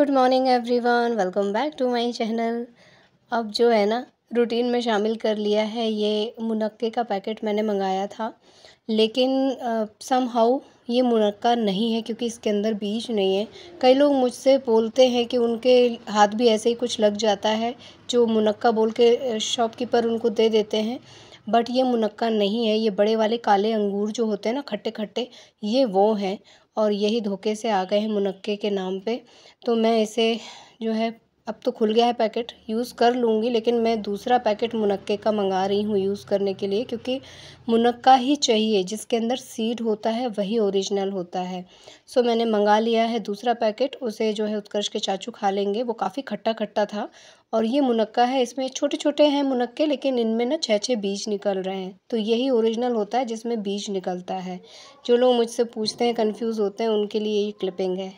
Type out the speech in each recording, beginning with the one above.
good morning everyone welcome back to my channel अब जो है ना रूटीन में शामिल कर लिया है ये मुनक्के का पैकेट मैंने मंगाया था लेकिन सम uh, हाउ ये मुनक्का नहीं है क्योंकि इसके अंदर बीज नहीं है कई लोग मुझसे बोलते हैं कि उनके हाथ भी ऐसे ही कुछ लग जाता है जो मुनक्का बोल के शॉपकीपर उनको दे देते हैं बट ये मुनक्का नहीं है ये बड़े वाले काले अंगूर जो होते हैं ना खट्टे खट्टे ये वो हैं और यही धोखे से आ गए हैं मुनक्के के नाम पे तो मैं इसे जो है अब तो खुल गया है पैकेट यूज़ कर लूँगी लेकिन मैं दूसरा पैकेट मुनक्के का मंगा रही हूँ यूज़ करने के लिए क्योंकि मुनक्का ही चाहिए जिसके अंदर सीड होता है वही ओरिजिनल होता है सो मैंने मंगा लिया है दूसरा पैकेट उसे जो है उत्कर्ष के चाचू खा लेंगे वो काफ़ी खट्टा खट्टा था और ये मुनक्का है इसमें छोटे छोटे हैं मुनक्के लेकिन इनमें ना छः छः बीज निकल रहे हैं तो यही ओरिजिनल होता है जिसमें बीज निकलता है जो लोग मुझसे पूछते हैं कन्फ्यूज़ होते हैं उनके लिए ये क्लिपिंग है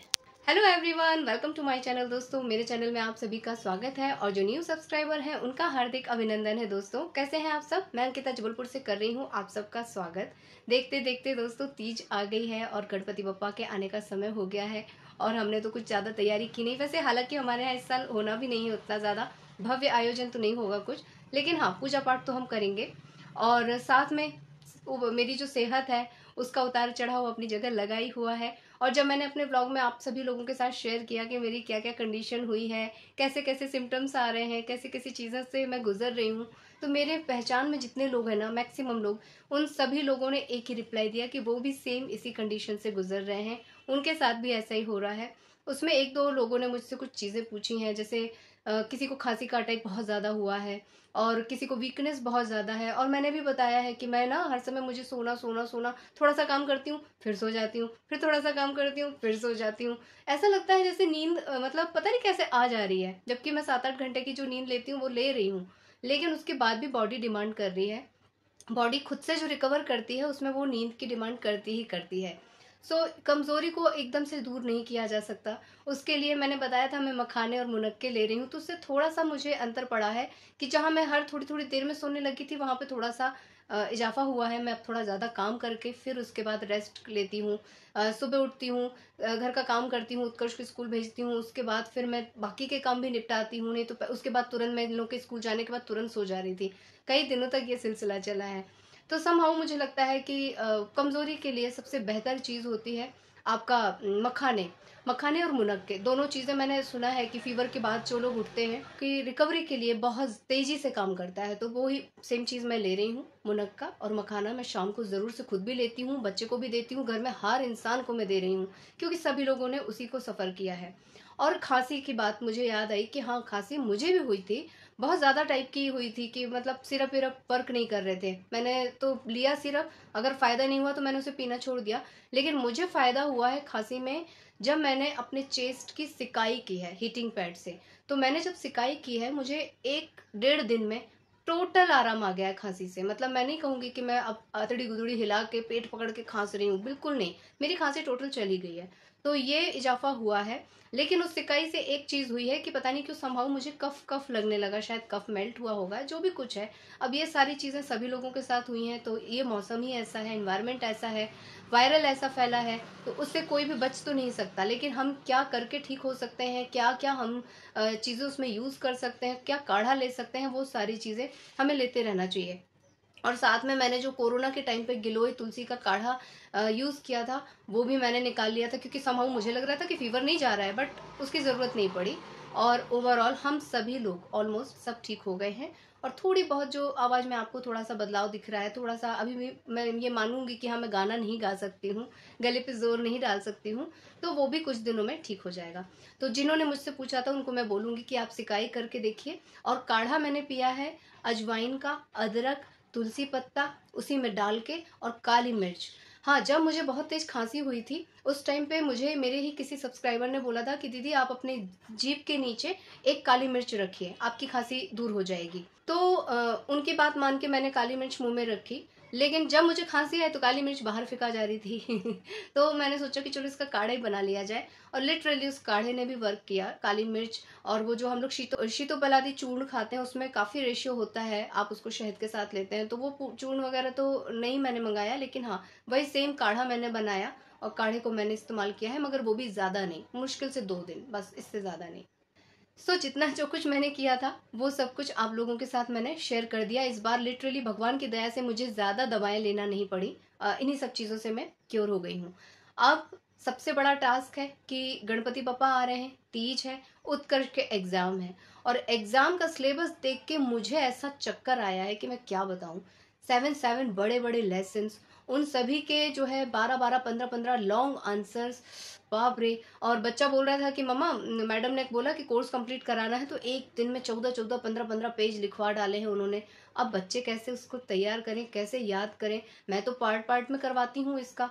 hello everyone welcome to my channel दोस्तों मेरे चैनल में आप सभी का स्वागत है और जो न्यू सब्सक्राइबर हैं उनका हार्दिक अभिनंदन है दोस्तों कैसे हैं आप सब मैं अंकिता जबलपुर से कर रही हूं आप सबका स्वागत देखते देखते दोस्तों तीज आ गई है और गणपति बप्पा के आने का समय हो गया है और हमने तो कुछ ज़्यादा तैयारी की नहीं वैसे हालांकि हमारे यहाँ इस साल होना भी नहीं उतना ज़्यादा भव्य आयोजन तो नहीं होगा कुछ लेकिन हाँ पूजा पाठ तो हम करेंगे और साथ में मेरी जो सेहत है उसका उतार चढ़ाव अपनी जगह लगा ही हुआ है और जब मैंने अपने ब्लॉग में आप सभी लोगों के साथ शेयर किया कि मेरी क्या क्या कंडीशन हुई है कैसे कैसे सिम्टम्स आ रहे हैं कैसे कैसी चीज़ों से मैं गुजर रही हूँ तो मेरे पहचान में जितने लोग हैं ना मैक्सिमम लोग उन सभी लोगों ने एक ही रिप्लाई दिया कि वो भी सेम इसी कंडीशन से गुजर रहे हैं उनके साथ भी ऐसा ही हो रहा है उसमें एक दो लोगों ने मुझसे कुछ चीज़ें पूछी हैं जैसे किसी को खांसी का अटैक बहुत ज़्यादा हुआ है और किसी को वीकनेस बहुत ज़्यादा है और मैंने भी बताया है कि मैं ना हर समय मुझे सोना सोना सोना थोड़ा सा काम करती हूँ फिर सो जाती हूँ फिर थोड़ा सा काम करती हूँ फिर सो जाती हूँ ऐसा लगता है जैसे नींद मतलब पता नहीं कैसे आ जा रही है जबकि मैं सात आठ घंटे की जो नींद लेती हूँ वो ले रही हूँ लेकिन उसके बाद भी बॉडी डिमांड कर रही है बॉडी खुद से जो रिकवर करती है उसमें वो नींद की डिमांड करती ही करती है सो so, कमज़ोरी को एकदम से दूर नहीं किया जा सकता उसके लिए मैंने बताया था मैं मखाने और मुनक्के ले रही हूँ तो उससे थोड़ा सा मुझे अंतर पड़ा है कि जहाँ मैं हर थोड़ी थोड़ी देर में सोने लगी थी वहाँ पे थोड़ा सा इजाफा हुआ है मैं अब थोड़ा ज़्यादा काम करके फिर उसके बाद रेस्ट लेती हूँ सुबह उठती हूँ घर का काम करती हूँ उत्कर्ष को स्कूल भेजती हूँ उसके बाद फिर मैं बाकी के काम भी निपटाती हूँ नहीं तो उसके बाद तुरंत मैं इन लोग के स्कूल जाने के बाद तुरंत सो जा रही थी कई दिनों तक ये सिलसिला चला है तो समहाउ मुझे लगता है कि कमज़ोरी के लिए सबसे बेहतर चीज़ होती है आपका मखाने मखाने और मुनक्के दोनों चीज़ें मैंने सुना है कि फीवर के बाद जो लोग उठते हैं कि रिकवरी के लिए बहुत तेज़ी से काम करता है तो वो ही सेम चीज़ मैं ले रही हूँ मुनक्का और मखाना मैं शाम को ज़रूर से खुद भी लेती हूँ बच्चे को भी देती हूँ घर में हर इंसान को मैं दे रही हूँ क्योंकि सभी लोगों ने उसी को सफ़र किया है और खांसी की बात मुझे याद आई कि हाँ खांसी मुझे भी हुई थी बहुत ज़्यादा टाइप की हुई थी कि मतलब सिरप विरप वर्क नहीं कर रहे थे मैंने तो लिया सिरप अगर फ़ायदा नहीं हुआ तो मैंने उसे पीना छोड़ दिया लेकिन मुझे फ़ायदा हुआ है खांसी में जब मैंने अपने चेस्ट की सिकाई की है हीटिंग पैड से तो मैंने जब सिकाई की है मुझे एक डेढ़ दिन में टोटल आराम आ गया है खांसी से मतलब मैं नहीं कहूँगी कि मैं अब अतड़ी गुदड़ी हिला के पेट पकड़ के खांस रही हूँ बिल्कुल नहीं मेरी खांसी टोटल चली गई है तो ये इजाफा हुआ है लेकिन उस सिकाई से एक चीज़ हुई है कि पता नहीं क्यों संभव मुझे कफ कफ लगने लगा शायद कफ मेल्ट हुआ होगा जो भी कुछ है अब ये सारी चीज़ें सभी लोगों के साथ हुई हैं तो ये मौसम ही ऐसा है इन्वायरमेंट ऐसा है वायरल ऐसा फैला है तो उससे कोई भी बच तो नहीं सकता लेकिन हम क्या करके ठीक हो सकते हैं क्या क्या हम चीज़ें उसमें यूज़ कर सकते हैं क्या काढ़ा ले सकते हैं वो सारी चीज़ें हमें लेते रहना चाहिए और साथ में मैंने जो कोरोना के टाइम पे गिलोय तुलसी का काढ़ा यूज़ किया था वो भी मैंने निकाल लिया था क्योंकि समहाउ मुझे लग रहा था कि फीवर नहीं जा रहा है बट उसकी ज़रूरत नहीं पड़ी और ओवरऑल हम सभी लोग ऑलमोस्ट सब ठीक हो गए हैं और थोड़ी बहुत जो आवाज़ में आपको थोड़ा सा बदलाव दिख रहा है थोड़ा सा अभी भी मैं ये मानूंगी कि हाँ मैं गाना नहीं गा सकती हूँ गले पे जोर नहीं डाल सकती हूँ तो वो भी कुछ दिनों में ठीक हो जाएगा तो जिन्होंने मुझसे पूछा था उनको मैं बोलूँगी कि आप सिकाई करके देखिए और काढ़ा मैंने पिया है अजवाइन का अदरक तुलसी पत्ता उसी में डाल के और काली मिर्च हाँ जब मुझे बहुत तेज़ खांसी हुई थी उस टाइम पे मुझे मेरे ही किसी सब्सक्राइबर ने बोला था कि दीदी आप अपने जीप के नीचे एक काली मिर्च रखिए आपकी खांसी दूर हो जाएगी तो आ, उनकी बात मान के मैंने काली मिर्च मुंह में रखी लेकिन जब मुझे खांसी आई तो काली मिर्च बाहर फेंका जा रही थी तो मैंने सोचा कि चलो इसका काढ़ा ही बना लिया जाए और लिटरली उस काढ़े ने भी वर्क किया काली मिर्च और वो जो हम लोग शीतो शीतो पलादी चूर्ण खाते हैं उसमें काफ़ी रेशियो होता है आप उसको शहद के साथ लेते हैं तो वो चूर्ण वगैरह तो नहीं मैंने मंगाया लेकिन हाँ वही सेम काढ़ा मैंने बनाया और काढ़े को मैंने इस्तेमाल किया है मगर वो भी ज़्यादा नहीं मुश्किल से दो दिन बस इससे ज़्यादा नहीं सो so, जितना जो कुछ मैंने किया था वो सब कुछ आप लोगों के साथ मैंने शेयर कर दिया इस बार लिटरली भगवान की दया से मुझे ज़्यादा दवाएं लेना नहीं पड़ी इन्हीं सब चीज़ों से मैं क्योर हो गई हूँ अब सबसे बड़ा टास्क है कि गणपति पापा आ रहे हैं तीज है उत्कर्ष के एग्ज़ाम है और एग्ज़ाम का सिलेबस देख के मुझे ऐसा चक्कर आया है कि मैं क्या बताऊँ सेवन सेवन बड़े बड़े लेसन्स उन सभी के जो है बारह बारह पंद्रह पंद्रह लॉन्ग आंसर्स बाप रे और बच्चा बोल रहा था कि मम्मा मैडम ने बोला कि कोर्स कंप्लीट कराना है तो एक दिन में चौदह चौदह पंद्रह पंद्रह पेज लिखवा डाले हैं उन्होंने अब बच्चे कैसे उसको तैयार करें कैसे याद करें मैं तो पार्ट पार्ट में करवाती हूँ इसका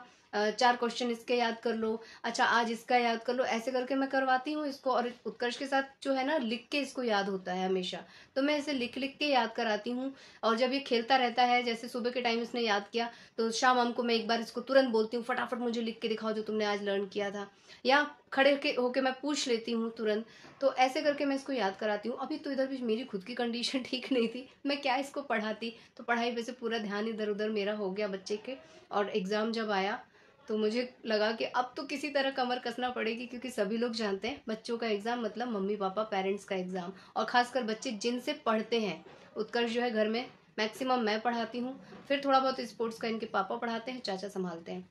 चार क्वेश्चन इसके याद कर लो अच्छा आज इसका याद कर लो ऐसे करके मैं करवाती हूँ इसको और उत्कर्ष के साथ जो है ना लिख के इसको याद होता है हमेशा तो मैं इसे लिख लिख के याद कराती हूँ और जब ये खेलता रहता है जैसे सुबह के टाइम इसने याद किया तो शाम हम को मैं एक बार इसको तुरंत बोलती हूँ फटाफट मुझे लिख के दिखाओ जो तुमने आज लर्न किया था या खड़े के होके मैं पूछ लेती हूँ तुरंत तो ऐसे करके मैं इसको याद कराती हूँ अभी तो इधर भी मेरी खुद की कंडीशन ठीक नहीं थी मैं क्या इसको पढ़ाती तो पढ़ाई पे से पूरा ध्यान इधर उधर मेरा हो गया बच्चे के और एग्ज़ाम जब आया तो मुझे लगा कि अब तो किसी तरह कमर कसना पड़ेगी क्योंकि सभी लोग जानते हैं बच्चों का एग्ज़ाम मतलब मम्मी पापा पेरेंट्स का एग्ज़ाम और ख़ासकर बच्चे जिनसे पढ़ते हैं उत्कर्ष जो है घर में मैक्सिमम मैं पढ़ाती हूँ फिर थोड़ा बहुत स्पोर्ट्स का इनके पापा पढ़ाते हैं चाचा संभालते हैं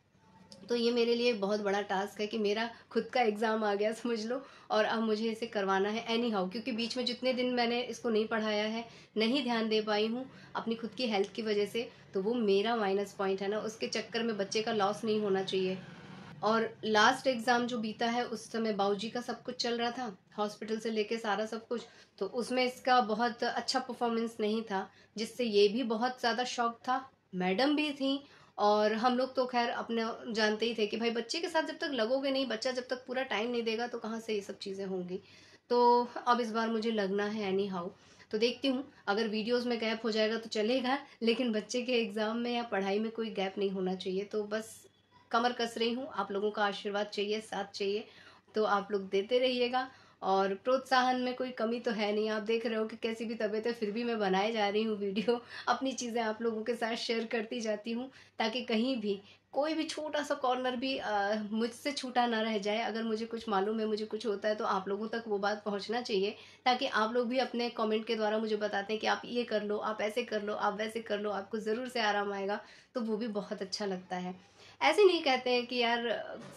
तो ये मेरे लिए बहुत बड़ा टास्क है कि मेरा खुद का एग्ज़ाम आ गया समझ लो और अब मुझे इसे करवाना है एनी हाउ क्योंकि बीच में जितने दिन मैंने इसको नहीं पढ़ाया है नहीं ध्यान दे पाई हूँ अपनी खुद की हेल्थ की वजह से तो वो मेरा माइनस पॉइंट है ना उसके चक्कर में बच्चे का लॉस नहीं होना चाहिए और लास्ट एग्ज़ाम जो बीता है उस समय बाऊजी का सब कुछ चल रहा था हॉस्पिटल से लेके सारा सब कुछ तो उसमें इसका बहुत अच्छा परफॉर्मेंस नहीं था जिससे ये भी बहुत ज़्यादा शौक था मैडम भी थी और हम लोग तो खैर अपने जानते ही थे कि भाई बच्चे के साथ जब तक लगोगे नहीं बच्चा जब तक पूरा टाइम नहीं देगा तो कहाँ से ये सब चीज़ें होंगी तो अब इस बार मुझे लगना है एनी हाउ तो देखती हूँ अगर वीडियोस में गैप हो जाएगा तो चलेगा लेकिन बच्चे के एग्ज़ाम में या पढ़ाई में कोई गैप नहीं होना चाहिए तो बस कमर कस रही हूँ आप लोगों का आशीर्वाद चाहिए साथ चाहिए तो आप लोग देते रहिएगा और प्रोत्साहन में कोई कमी तो है नहीं आप देख रहे हो कि कैसी भी तबीयत है फिर भी मैं बनाए जा रही हूँ वीडियो अपनी चीज़ें आप लोगों के साथ शेयर करती जाती हूँ ताकि कहीं भी कोई भी छोटा सा कॉर्नर भी मुझसे छूटा ना रह जाए अगर मुझे कुछ मालूम है मुझे कुछ होता है तो आप लोगों तक वो बात पहुंचना चाहिए ताकि आप लोग भी अपने कमेंट के द्वारा मुझे बताते हैं कि आप ये कर लो आप ऐसे कर लो आप वैसे कर लो आपको ज़रूर से आराम आएगा तो वो भी बहुत अच्छा लगता है ऐसे नहीं कहते हैं कि यार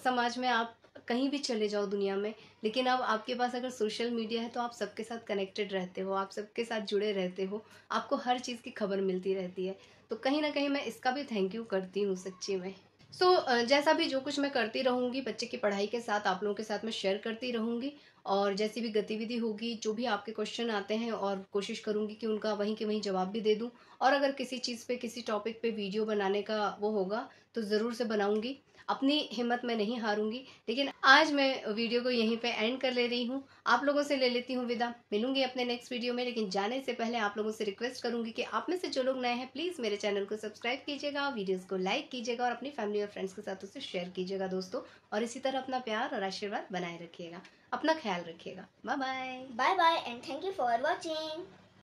समाज में आप कहीं भी चले जाओ दुनिया में लेकिन अब आपके पास अगर सोशल मीडिया है तो आप सबके साथ कनेक्टेड रहते हो आप सबके साथ जुड़े रहते हो आपको हर चीज़ की खबर मिलती रहती है तो कहीं ना कहीं मैं इसका भी थैंक यू करती हूँ सच्ची में सो so, जैसा भी जो कुछ मैं करती रहूँगी बच्चे की पढ़ाई के साथ आप लोगों के साथ मैं शेयर करती रहूँगी और जैसी भी गतिविधि होगी जो भी आपके क्वेश्चन आते हैं और कोशिश करूंगी कि उनका वहीं के वहीं जवाब भी दे दूँ और अगर किसी चीज़ पे किसी टॉपिक पे वीडियो बनाने का वो होगा तो ज़रूर से बनाऊंगी अपनी हिम्मत में नहीं हारूंगी लेकिन आज मैं वीडियो को यहीं पे एंड कर ले रही हूँ आप लोगों से ले लेती हूँ विदा मिलूंगी अपने नेक्स्ट वीडियो में लेकिन जाने से पहले आप लोगों से रिक्वेस्ट करूंगी कि आप में से जो लोग नए हैं प्लीज़ मेरे चैनल को सब्सक्राइब कीजिएगा वीडियोज़ को लाइक कीजिएगा और अपनी फैमिली और फ्रेंड्स के साथ उसे शेयर कीजिएगा दोस्तों और इसी तरह अपना प्यार और आशीर्वाद बनाए रखिएगा अपना ख्याल रखिएगा bye bye bye bye and thank you for watching